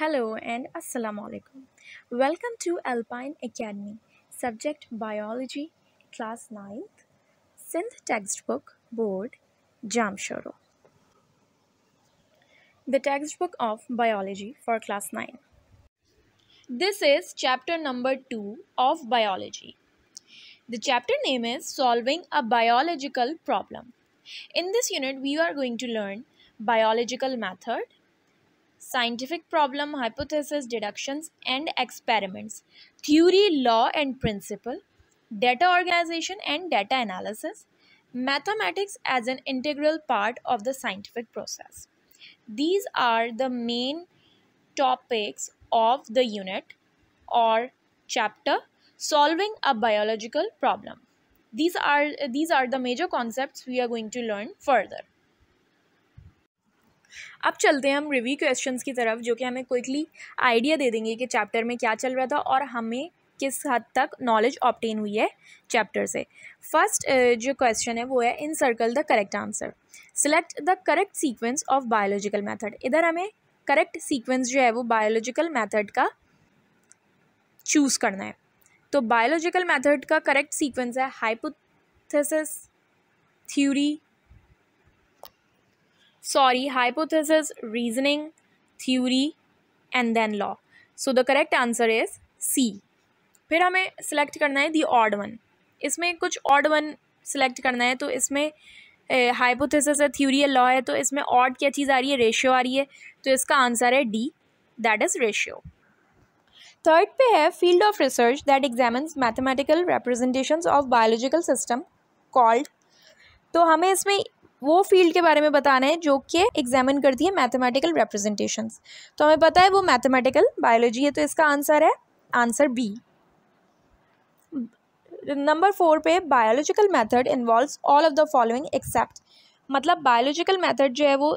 Hello and Assalamu alaikum. Welcome to Alpine Academy, subject Biology, class 9th, Synth textbook, board, Jamshoro. The textbook of biology for class 9. This is chapter number 2 of biology. The chapter name is Solving a Biological Problem. In this unit, we are going to learn biological method, scientific problem hypothesis deductions and experiments theory law and principle data organization and data analysis mathematics as an integral part of the scientific process these are the main topics of the unit or chapter solving a biological problem these are these are the major concepts we are going to learn further अब चलते हैं हम review questions की तरफ जो कि हमें quickly idea दे देंगे कि चैप्टर में क्या चल रहा था और हमें किस हद तक नॉलेज ऑप्टेन हुई है चैप्टर से फर्स्ट जो क्वेश्चन है वो है in circle the correct answer select the correct sequence of biological method इधर हमें करेक्ट सीक्वेंस जो है वो बायोलॉजिकल मैथड का चूज़ करना है तो बायोलॉजिकल मैथड का करेक्ट सीक्वेंस है hypothesis theory sorry hypothesis reasoning theory and then law so the correct answer is c फिर हमें सेलेक्ट करना है दी odd वन इसमें कुछ ऑर्ड वन सेलेक्ट करना है तो इसमें हाइपोथेसिस है थ्योरी है लॉ है तो इसमें ऑड क्या चीज़ आ रही है रेशियो आ रही है तो इसका आंसर है D that is ratio third पे है field of research that examines mathematical representations of biological system called तो हमें इसमें वो फील्ड के बारे में बताना है जो कि एग्जामिन करती है मैथमेटिकल रिप्रेजेंटेशन तो हमें पता है वो मैथमेटिकल बायोलॉजी है तो इसका आंसर है आंसर बी नंबर फोर पे biological method involve all of the following except मतलब बायोलॉजिकल मेथड जो है वो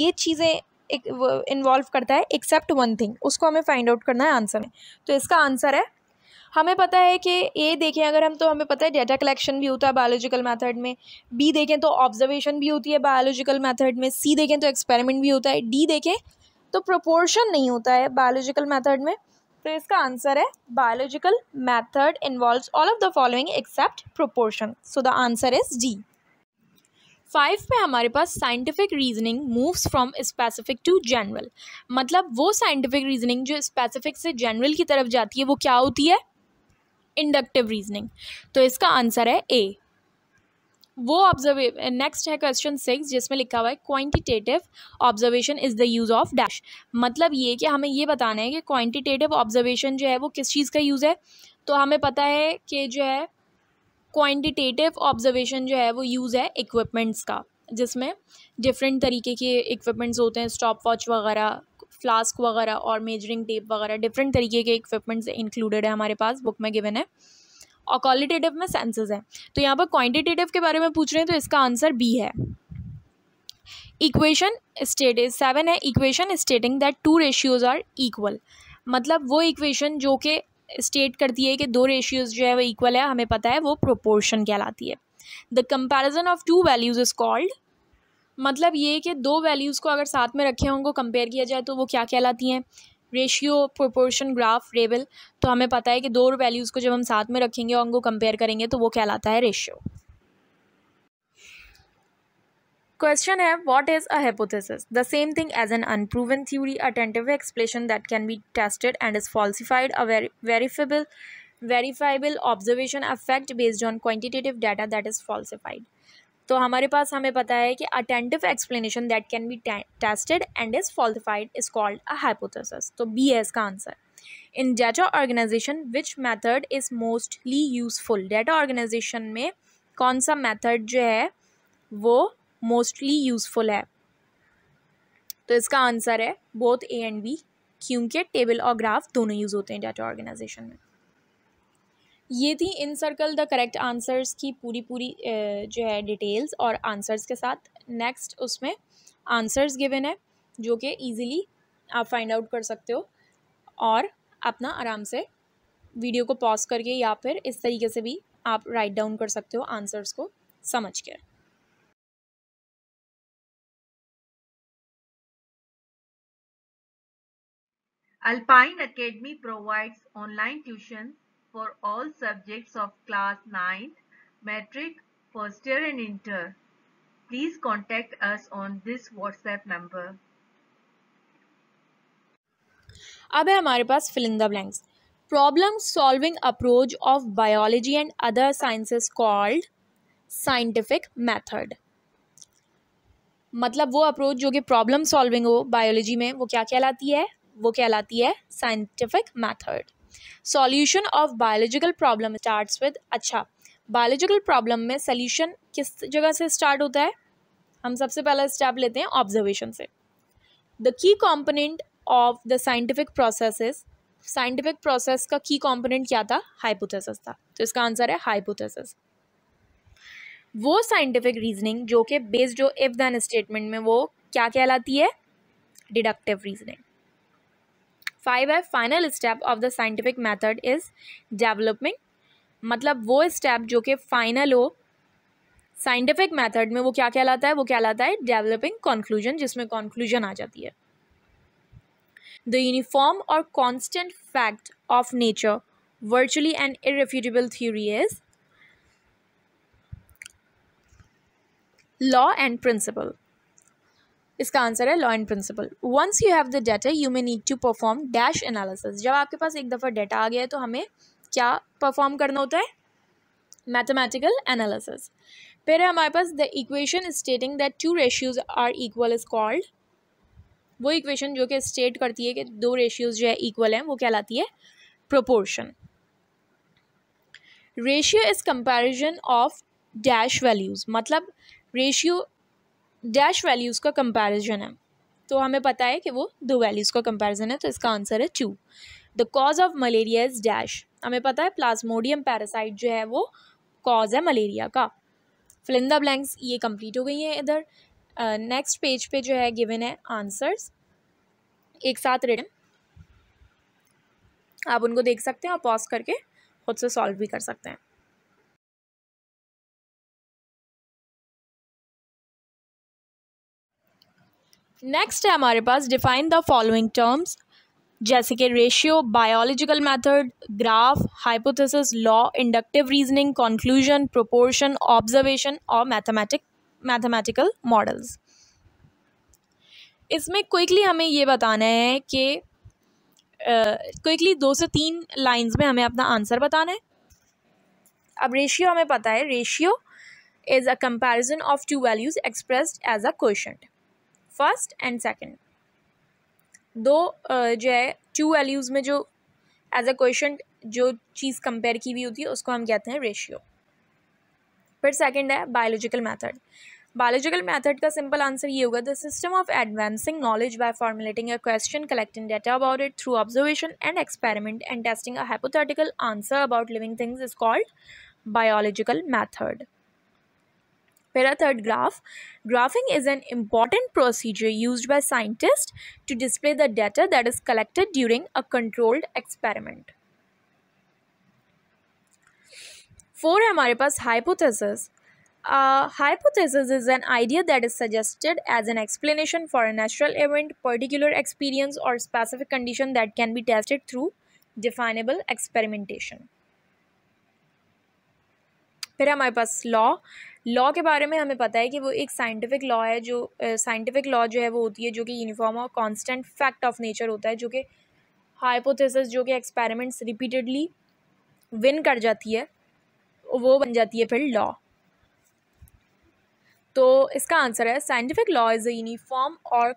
ये चीज़ें इन्वॉल्व करता है एक्सेप्ट वन थिंग उसको हमें फाइंड आउट करना है आंसर में तो इसका आंसर है हमें पता है कि ए देखें अगर हम तो हमें पता है डेटा कलेक्शन भी होता है बायोलॉजिकल मेथड में बी देखें तो ऑब्जर्वेशन भी होती है बायोलॉजिकल मेथड में सी देखें तो एक्सपेरिमेंट भी होता है डी देखें तो प्रोपोर्शन नहीं होता है बायोलॉजिकल मेथड में तो इसका आंसर है biological method involves all of the following except proportion so the answer is D five में हमारे पास scientific reasoning moves from specific to general मतलब वो साइंटिफिक रीजनिंग जो स्पेसिफिक से जनरल की तरफ जाती है वो क्या होती है इंडक्टिव रीजनिंग तो इसका आंसर है ए वो ऑब्जर्वे नेक्स्ट है क्वेश्चन सिक्स जिसमें लिखा हुआ है quantitative observation is the use of dash मतलब ये कि हमें ये बताना है कि क्वांटिटेटिव ऑब्जर्वेशन जो है वो किस चीज़ का यूज़ है तो हमें पता है कि जो है क्वांटिटेटिव ऑब्जर्वेशन जो है वो यूज़ है इक्विपमेंट्स का जिसमें डिफरेंट तरीके के इक्विपमेंट्स होते हैं स्टॉप वॉच वगैरह फ्लास्क वगैरह और मेजरिंग टेप वगैरह डिफरेंट तरीके के इक्विपमेंट्स इंक्लूडेड है हमारे पास बुक में गिवन है और क्वालिटेटिव में सेंसेस हैं तो यहाँ पर क्वान्टिटेटिव के बारे में पूछ रहे हैं तो इसका आंसर बी है इक्वेशन स्टेट सेवन है equation stating that two ratios are equal मतलब वो इक्वेशन जो कि स्टेट करती है कि दो रेशियोज़ जो है वो इक्वल है हमें पता है वो प्रोपोर्शन कहलाती है the comparison of two values is called मतलब ये कि दो वैल्यूज़ को अगर साथ में रखे हैं कंपेयर किया जाए तो वो क्या कहलाती हैं रेशियो प्रोपोर्शन ग्राफ रेबल तो हमें पता है कि दो वैल्यूज़ को जब हम साथ में रखेंगे और उनको कंपेयर करेंगे तो वो कहलाता है रेशियो क्वेश्चन है what is a hypothesis the same thing as an unproven theory attentive explanation that can be tested and is falsified a verifiable verifiable observation affect based on quantitative data that is falsified तो हमारे पास हमें पता है कि attentive explanation that can be tested and is falsified is called a hypothesis तो B है इसका answer in data organization which method is mostly useful data organization में कौन सा मेथड जो है वो मोस्टली यूजफुल है तो इसका आंसर है बोथ ए एंड बी क्योंकि टेबल और ग्राफ दोनों यूज़ होते हैं डाटा ऑर्गेनाइजेशन में ये थी in circle the correct answers की पूरी पूरी जो है डिटेल्स और आंसर्स के साथ नेक्स्ट उसमें आंसर्स गिवन है जो कि ईज़िली आप फाइंड आउट कर सकते हो और अपना आराम से वीडियो को पॉज करके या फिर इस तरीके से भी आप राइट डाउन कर सकते हो आंसर्स को समझ कर Alpine Academy provides online tuition for all subjects of class 9 matric first year and inter. Please contact us on this WhatsApp number. अब है हमारे पास filling the blanks problem solving approach of biology and other sciences called scientific method मतलब वो approach जो कि problem solving हो biology में वो क्या कहलाती है वो कहलाती है scientific method solution of biological problem starts with अच्छा बायोलॉजिकल प्रॉब्लम में सॉल्यूशन किस जगह से स्टार्ट होता है हम सबसे पहला स्टेप लेते हैं ऑब्जर्वेशन से the key component of the scientific processes scientific process का की कॉम्पोनेंट क्या था हाइपोथेसिस था तो इसका आंसर है हाइपोथेसिस वो साइंटिफिक रीजनिंग जो कि बेस्ड जो इफ दैन स्टेटमेंट में वो क्या कहलाती है डिडक्टिव रीजनिंग फाइव है final step of the scientific method is developing मतलब वो स्टेप जो कि फाइनल हो साइंटिफिक मैथड में वो क्या कहलाता है वो कहलाता है डेवलपिंग कॉन्क्लूजन जिसमें कॉन्क्लूजन आ जाती है द यूनिफॉर्म और constant fact of nature virtually and irrefutable theory is law and principle इसका आंसर है law and principle once you have the data you may need to perform dash analysis जब आपके पास एक दफ़ा डाटा आ गया है तो हमें क्या परफॉर्म करना होता है मैथमेटिकल एनालिसिस फिर हमारे पास the equation stating that two ratios are equal is called वो इक्वेशन जो कि स्टेट करती है कि दो रेशियोज जो है इक्वल हैं वो क्या लाती है proportion ratio is comparison of dash values मतलब रेशियो डैश वैल्यूज़ का कंपैरिजन है तो हमें पता है कि वो दो वैल्यूज़ का कंपैरिजन है तो इसका आंसर है two the cause of malaria is dash हमें पता है प्लाज्मोडियम पैरासाइट जो है वो कॉज है मलेरिया का फिलिंदा ब्लैंक्स ये कंप्लीट हो गई हैं इधर नेक्स्ट uh, पेज पे जो है गिवन है आंसर्स एक साथ रिटर्न आप उनको देख सकते हैं और पॉज करके खुद से सॉल्व भी कर सकते हैं नेक्स्ट है हमारे पास डिफाइन द फॉलोइंग टर्म्स जैसे कि ratio biological method graph hypothesis law inductive reasoning conclusion proportion observation और मैथमेटिक मैथमेटिकल मॉडल्स इसमें क्विकली हमें ये बताना है कि क्विकली uh, दो से तीन लाइंस में हमें अपना आंसर बताना है अब रेशियो हमें पता है ratio is a comparison of two values expressed as a question first and second दो जो है टू वैल्यूज़ में जो एज अ क्वेश्चन जो चीज़ कंपेयर की हुई होती है उसको हम कहते हैं रेशियो फिर सेकंड है बायोलॉजिकल मेथड बायोलॉजिकल मेथड का सिंपल आंसर ये होगा the system of advancing knowledge by formulating a question collecting data about it through observation and experiment and testing a hypothetical answer about living things is called biological method third graph. Graphing is an important procedure used by scientists to display the data that is collected during a controlled experiment. Four Amaripas hypothesis. A hypothesis is an idea that is suggested as an explanation for a natural event, particular experience, or specific condition that can be tested through definable experimentation. Paramipas law. Law के बारे में हमें पता है कि वो एक scientific law है जो साइंटिफिक लॉ जो है वो होती है जो कि यूनिफॉर्म और कांस्टेंट फैक्ट ऑफ नेचर होता है जो कि हाइपोथेसिस जो कि एक्सपेरिमेंट्स रिपीटेडली विन कर जाती है वो बन जाती है फिर लॉ तो इसका आंसर है scientific law is a uniform और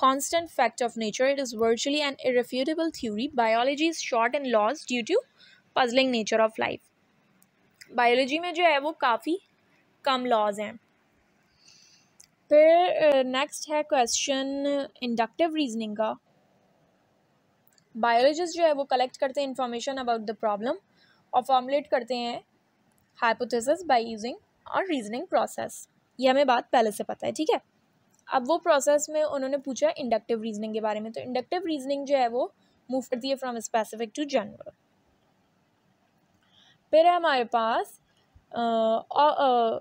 constant fact of nature it is virtually and irrefutable theory biology is short and laws due to puzzling nature of life biology में जो है वो काफ़ी कम लॉज हैं फिर नेक्स्ट uh, है क्वेश्चन इंडक्टिव रीजनिंग का बायोलॉजिस्ट जो है वो कलेक्ट करते हैं इंफॉर्मेशन अबाउट द प्रॉब्लम और फॉर्मुलेट करते हैं हाइपोथेसिस बाय यूजिंग और रीजनिंग प्रोसेस ये हमें बात पहले से पता है ठीक है अब वो प्रोसेस में उन्होंने पूछा इंडक्टिव रीजनिंग के बारे में तो इंडक्टिव रीजनिंग जो है वो मूव करती है फ्रॉम स्पेसिफिक टू जनरल फिर है हमारे पास uh, uh,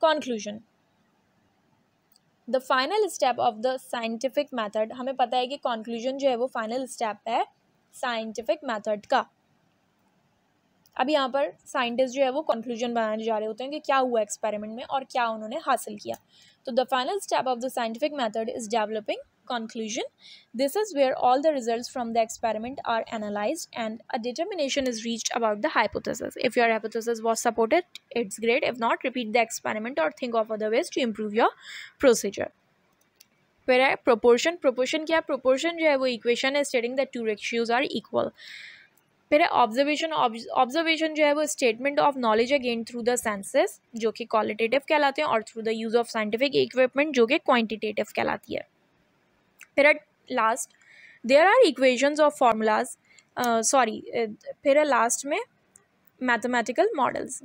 conclusion the final step of the scientific method हमें पता है कि कॉन्क्लूजन जो है वो फाइनल स्टेप है साइंटिफिक मैथड का अब यहाँ पर साइंटिस्ट जो है वो कंक्लूजन बनाने जा रहे होते हैं कि क्या हुआ एक्सपेरिमेंट में और क्या उन्होंने हासिल किया तो the final step of the scientific method is developing conclusion. This is where all the results from the experiment are analyzed and a determination is reached about the hypothesis. If your hypothesis was supported, it's great. If not, repeat the experiment or think of other ways to improve your procedure. Where proportion, proportion kya proportion Jo hai wo equation is stating that two ratios are equal. फिर observation, observation observation जो है वो statement of knowledge again through the senses जो कि qualitative कहलाते हैं और through the use of scientific equipment जो कि क्वांटिटेटिव कहलाती है here last, there are equations or formulas, uh, sorry, here uh, last, mein, mathematical models.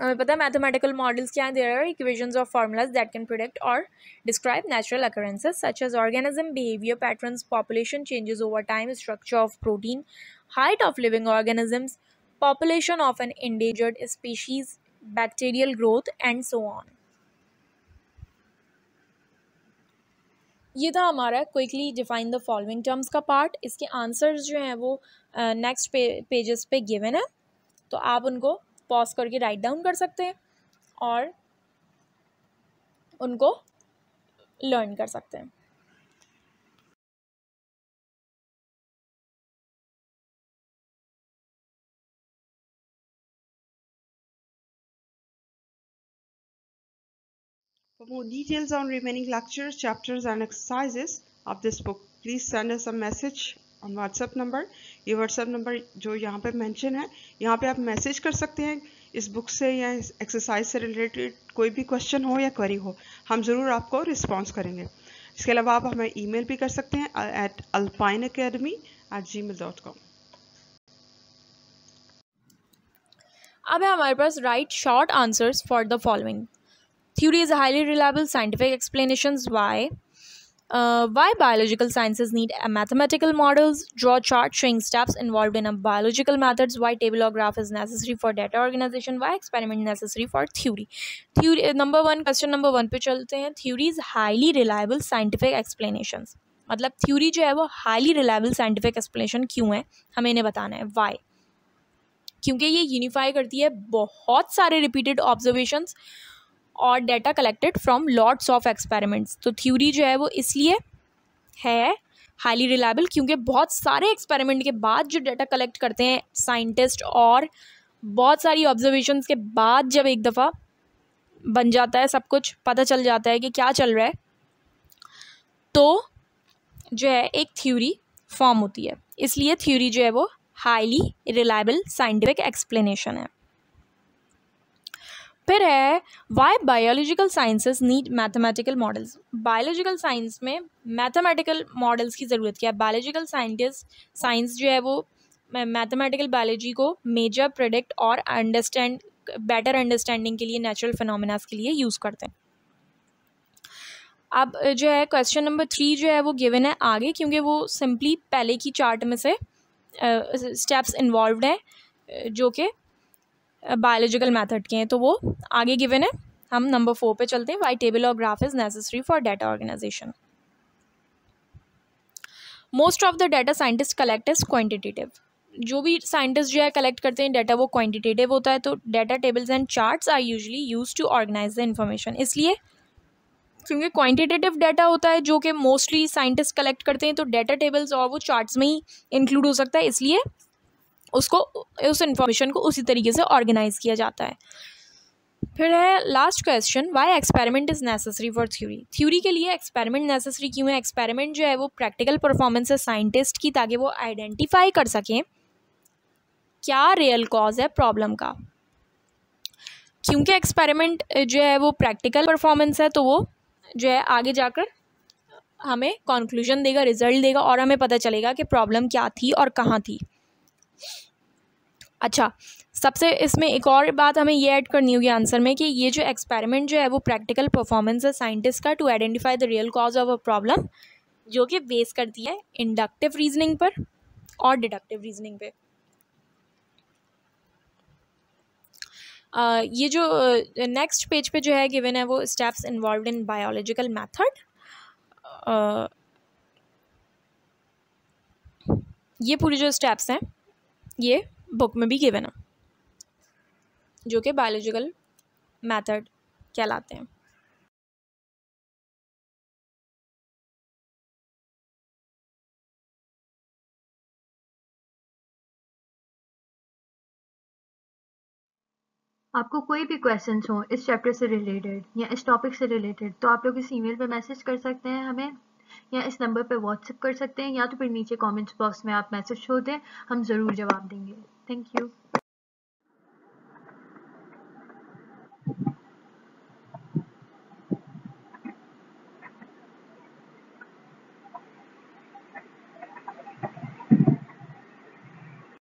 Uh, mathematical models can there are equations or formulas that can predict or describe natural occurrences such as organism behavior patterns population changes over time structure of protein height of living organisms population of an endangered species bacterial growth and so on ये था हमारा quickly define the following terms का part इसके answers जो हैं वो next पे, pages पे गिवन है तो आप उनको पॉज करके राइट डाउन कर सकते हैं और उनको लर्न कर सकते हैं more details on remaining lectures, chapters and exercises of this book, please send us a message on WhatsApp number. ये WhatsApp number जो यहाँ पे mention है यहाँ पे आप message कर सकते हैं इस book से या इस exercise से related कोई भी question हो या query हो हम ज़रूर आपको response करेंगे इसके अलावा आप हमें email भी कर सकते हैं at alpineacademy at gmail.com अब है हमारे पास write short answers for the following Theory is a highly reliable scientific explanations why uh, why biological sciences need a mathematical models, draw chart showing steps involved in a biological methods, why table or graph is necessary for data organization, why experiment necessary for theory. Theory number one question number one पे चलते हैं theory is highly reliable scientific explanations. मतलब theory जो है वो highly reliable scientific explanation क्यों है हमें इन्हें बताना है वाई क्योंकि ये यूनिफाई करती है बहुत सारे रिपीटेड ऑब्जर्वेशंस और data collected from lots of experiments तो थ्योरी जो है वो इसलिए है हाईली रिलायबल क्योंकि बहुत सारे एक्सपेरिमेंट के बाद जो डेटा कलेक्ट करते हैं साइंटिस्ट और बहुत सारी ऑब्जर्वेशन के बाद जब एक दफ़ा बन जाता है सब कुछ पता चल जाता है कि क्या चल रहा है तो जो है एक थ्योरी फॉर्म होती है इसलिए थ्योरी जो है वो हाईली रिलायबल साइंटिफिक एक्सप्लेनेशन है फिर है why biological sciences need mathematical models biological science में मैथमेटिकल मॉडल्स की ज़रूरत क्या है बायोलॉजिकल साइंटिस्ट साइंस जो है वो मैथमेटिकल बायोलॉजी को मेजर प्रोडक्ट और अंडरस्टैंड बेटर अंडरस्टैंडिंग के लिए नेचुरल फिनोमिनाज के लिए यूज़ करते हैं अब जो है क्वेश्चन नंबर थ्री जो है वो गिवन है आगे क्योंकि वो सिंपली पहले की चार्ट में से स्टेप्स uh, इन्वॉल्व हैं जो कि बायोलॉजिकल मैथड के हैं तो वो आगे गिवन है हम नंबर फोर पे चलते हैं वाई टेबल और graph is necessary for data organization most of the data scientist collect is quantitative जो भी साइंटिस्ट जो है कलेक्ट करते हैं डाटा वो क्वान्टिटेटिव होता है तो data tables and charts are usually use to organize the information इसलिए क्योंकि क्वान्टिटेटिव डाटा होता है जो कि मोस्टली साइंटिस्ट कलेक्ट करते हैं तो डाटा टेबल्स और वो चार्ट्स में ही इंक्लूड हो सकता है इसलिए उसको उस इन्फॉर्मेशन को उसी तरीके से ऑर्गेनाइज किया जाता है फिर है last question why experiment is necessary for theory theory के लिए एक्सपेरिमेंट नेसेसरी क्यों है एक्सपेरिमेंट जो है वो प्रैक्टिकल परफॉर्मेंस है साइंटिस्ट की ताकि वो आइडेंटिफाई कर सकें क्या रियल कॉज है प्रॉब्लम का क्योंकि एक्सपेरिमेंट जो है वो प्रैक्टिकल परफॉर्मेंस है तो वो जो है आगे जाकर हमें कॉन्क्लूजन देगा रिजल्ट देगा और हमें पता चलेगा कि प्रॉब्लम क्या थी और कहाँ थी अच्छा सबसे इसमें एक और बात हमें ये ऐड करनी होगी आंसर में कि ये जो एक्सपेरिमेंट जो है वो प्रैक्टिकल परफॉर्मेंस है साइंटिस्ट का to identify the real cause of a problem जो कि बेस करती है इंडक्टिव रीजनिंग पर और डिडक्टिव रीजनिंग पे ये जो नेक्स्ट पेज पे जो है गिवन है वो steps involve in biological method ये पूरी जो स्टेप्स हैं ये बुक में भी गिवन है जो कि बायोलॉजिकल मेथड कहलाते हैं आपको कोई भी क्वेश्चन हो इस चैप्टर से रिलेटेड या इस टॉपिक से रिलेटेड तो आप लोग इस ईमेल पे मैसेज कर सकते हैं हमें या इस नंबर पर व्हाट्सअप कर सकते हैं या तो फिर नीचे कॉमेंट्स बॉक्स में आप मैसेज छोड़ दें हम ज़रूर जवाब देंगे थैंक यू